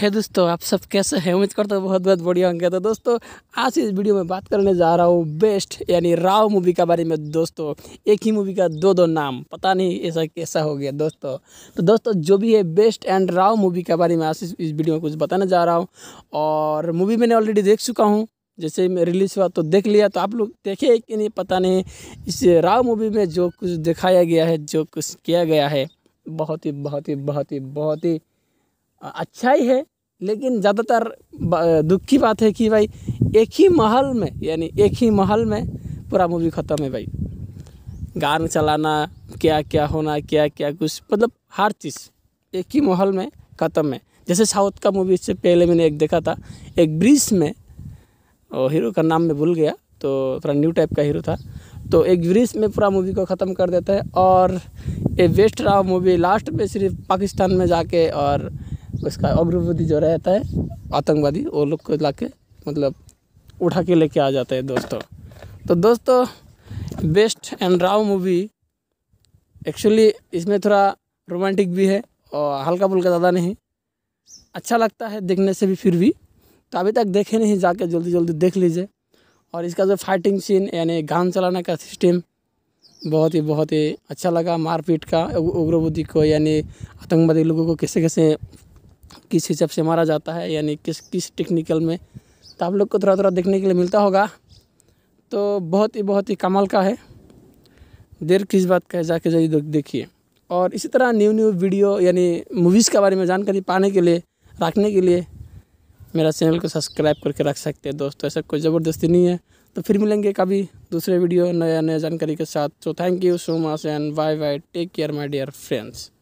है hey दोस्तों आप सब कैसे हैं उम्मीद करता हूँ बहुत बहुत बढ़िया होंगे तो दोस्तों आज इस वीडियो में बात करने जा रहा हूँ बेस्ट यानी राव मूवी के बारे में दोस्तों एक ही मूवी का दो दो नाम पता नहीं ऐसा कैसा हो गया दोस्तों तो दोस्तों जो भी है बेस्ट एंड राव मूवी के बारे में आज इस वीडियो में कुछ बताने जा रहा हूँ और मूवी मैंने ऑलरेडी देख चुका हूँ जैसे मैं रिलीज़ हुआ तो देख लिया तो आप लोग देखे कि नहीं पता नहीं इस राव मूवी में जो कुछ दिखाया गया है जो कुछ किया गया है बहुत ही बहुत ही बहुत ही बहुत ही अच्छा ही है लेकिन ज़्यादातर दुख की बात है कि भाई एक ही महल में यानी एक ही महल में पूरा मूवी ख़त्म है भाई गान चलाना क्या क्या होना क्या क्या कुछ मतलब हर चीज़ एक ही माहौल में ख़त्म है जैसे साउथ का मूवी इससे पहले मैंने एक देखा था एक ब्रिज में और हीरो का नाम मैं भूल गया तो थोड़ा न्यू टाइप का हीरो था तो एक ब्रिज में पूरा मूवी को ख़त्म कर देता है और ये वेस्ट रहा मूवी लास्ट में सिर्फ पाकिस्तान में जाके और उसका अग्रवादी जो रहता है आतंकवादी वो लोग को ला के मतलब उठा के लेके आ जाते हैं दोस्तों तो दोस्तों best and Rao movie actually इसमें थोड़ा रोमांटिक भी है और हल्का फुल्का ज़्यादा नहीं अच्छा लगता है देखने से भी फिर भी तो अभी तक देखे नहीं जाके जल्दी जल्दी देख लीजिए और इसका जो फाइटिंग सीन यानी गान चलाने का सिस्टम बहुत ही बहुत ही अच्छा लगा मारपीट का उग्रबुद्धि को यानी आतंकवादी लोगों को कैसे कैसे किस हिसाब से मारा जाता है यानी किस किस टेक्निकल में तो आप लोग को थोड़ा थोड़ा देखने के लिए मिलता होगा तो बहुत ही बहुत ही कमाल का है देर किस बात का है जाके जाइए देखिए और इसी तरह न्यू न्यू वीडियो यानी मूवीज़ के बारे में जानकारी पाने के लिए रखने के लिए मेरा चैनल को सब्सक्राइब करके रख सकते हैं दोस्तों ऐसा कोई ज़बरदस्ती नहीं है तो फिर मिलेंगे कभी दूसरे वीडियो नया नया जानकारी के साथ so thank you so much and bye bye take care my dear friends